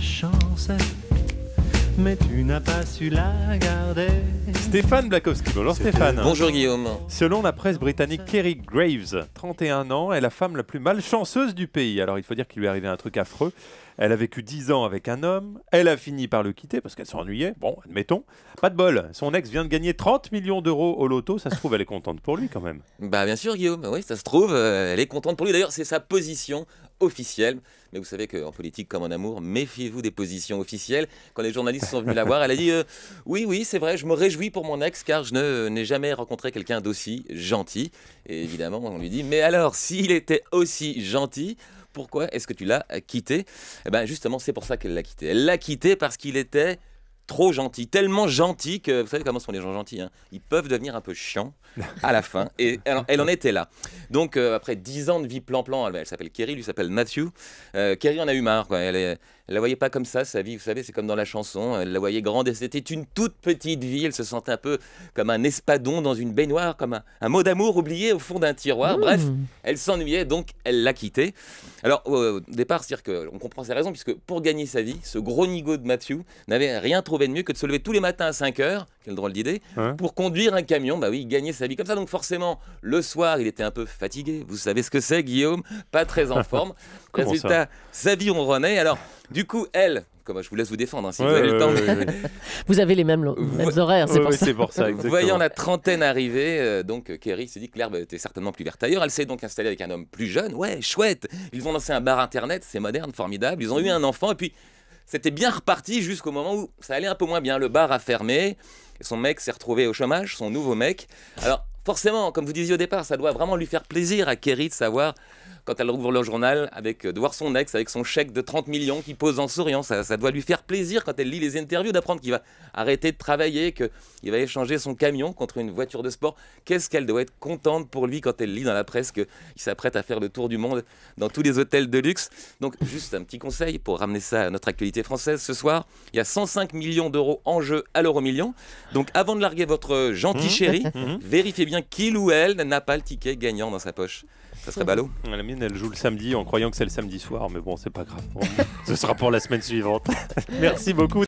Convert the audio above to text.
chance, mais tu n'as pas su la garder. Stéphane Blakowski, bonjour Stéphane. Bonjour Guillaume. Selon la presse britannique, Kerry Graves, 31 ans, est la femme la plus malchanceuse du pays. Alors il faut dire qu'il lui est arrivé un truc affreux. Elle a vécu 10 ans avec un homme, elle a fini par le quitter parce qu'elle s'ennuyait, bon, admettons. Pas de bol, son ex vient de gagner 30 millions d'euros au loto, ça se trouve elle est contente pour lui quand même. Bah bien sûr Guillaume, oui, ça se trouve, euh, elle est contente pour lui. D'ailleurs, c'est sa position officielle. Mais vous savez qu'en politique comme en amour, méfiez-vous des positions officielles. Quand les journalistes sont venus la voir, elle a dit euh, Oui, oui, c'est vrai, je me réjouis pour mon ex car je n'ai jamais rencontré quelqu'un d'aussi gentil. Et évidemment, on lui dit Mais alors, s'il était aussi gentil, pourquoi est-ce que tu l'as quitté Eh bien, justement, c'est pour ça qu'elle l'a quitté. Elle l'a quitté parce qu'il était trop gentil, tellement gentil que vous savez comment sont les gens gentils, hein. ils peuvent devenir un peu chiants à la fin. Et elle, elle en était là. Donc euh, après dix ans de vie plan-plan, elle, s'appelle Kerry, lui s'appelle Matthew. Euh, Kerry en a eu marre. Quoi. Elle, la voyait pas comme ça, sa vie, vous savez, c'est comme dans la chanson, elle la voyait grande et c'était une toute petite vie, elle se sentait un peu comme un espadon dans une baignoire, comme un, mot d'amour oublié au fond d'un tiroir, mmh. bref, elle s'ennuyait, donc elle l'a quitté. Alors au départ, c'est-à-dire qu'on comprend ses raisons, puisque pour gagner sa vie, ce gros nigo de Matthew n'avait rien trouvé de mieux que de se lever tous les matins à 5 heures, quelle drôle d'idée, hein pour conduire un camion. Bah oui, gagner sa vie comme ça. Donc forcément, le soir, il était un peu fatigué. Vous savez ce que c'est, Guillaume Pas très en forme. Résultat, sa vie on renaît. Alors, du coup, elle, comme je vous laisse vous défendre, hein, si vous avez le temps. vous avez les mêmes, horaires, c'est pour, ça. Vous voyez, Voyant la trentaine arriver, euh, donc euh, Kerry s'est dit que l'herbe était certainement plus verte ailleurs. Elle s'est donc installée avec un homme plus jeune. Ouais, chouette. Ils ont lancé un bar internet, c'est moderne, formidable. Ils ont eu un enfant et puis c'était bien reparti jusqu'au moment où ça allait un peu moins bien. Le bar a fermé, son mec s'est retrouvé au chômage, son nouveau mec. Alors forcément, comme vous disiez au départ, ça doit vraiment lui faire plaisir à Kerry de savoir quand elle ouvre le journal avec, euh, de voir son ex avec son chèque de 30 millions qui pose en souriant. Ça, doit lui faire plaisir quand elle lit les interviews d'apprendre qu'il va arrêter de travailler, qu'il va échanger son camion contre une voiture de sport. Qu'est-ce qu'elle doit être contente pour lui quand elle lit dans la presse qu'il s'apprête à faire le tour du monde dans tous les hôtels de luxe. Donc juste un petit conseil pour ramener ça à notre actualité française ce soir. Il y a 105 millions d'euros en jeu à l'euro million. Donc avant de larguer votre gentil mmh. chéri, mmh. vérifiez bien qu'il ou elle n'a pas le ticket gagnant dans sa poche. Ça serait ballot. Mmh. La mienne, elle joue le samedi en croyant que c'est le samedi soir, mais bon, c'est pas grave. ce sera pour la semaine suivante. Merci beaucoup.